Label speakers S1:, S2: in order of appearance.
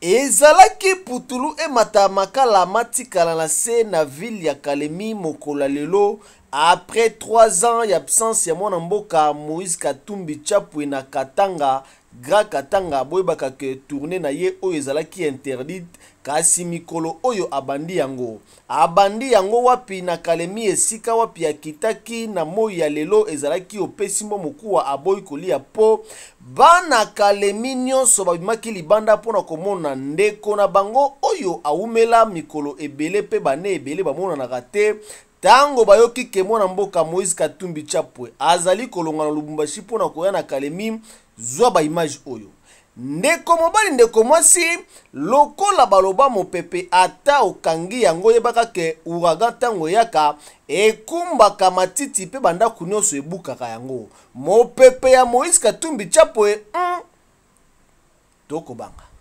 S1: ezalaki putulu emata makalama tikala na se na ville ya kalemi mokolo ya lelo après 3 ans ya absence ya mwana mboka moïse katumbi chapwe na katanga graka ntango aboyebaka ke tourne na ye oyo ezalaki interdite kasi mikolo oyo abandi yango abandi yango wapi na kalemi esika wapi akitaki na moi ya lelo ezalaki opesi mbo mokuwa aboyi kolia mpo bana kalemi nyonso babimaki libanda mpona komona ndeko na bango oyo awumela mikolo ebele mpe bane ebele bamonanaka te ntango bayoki ke mwana mboka moïse katumbi chapwe azali kolonga na lubumbashi mpona koya na kalemi zwa baimage oyo ndeko mobali ndeko mwasi lokola baloba mopepe ata okangi yango oyebaka ke ouragan ntango eyaka ekumbaka matiti mpe bandako nyonso ebukaka yango mopepe ya moïse katumbi chapwe mm, tokobanga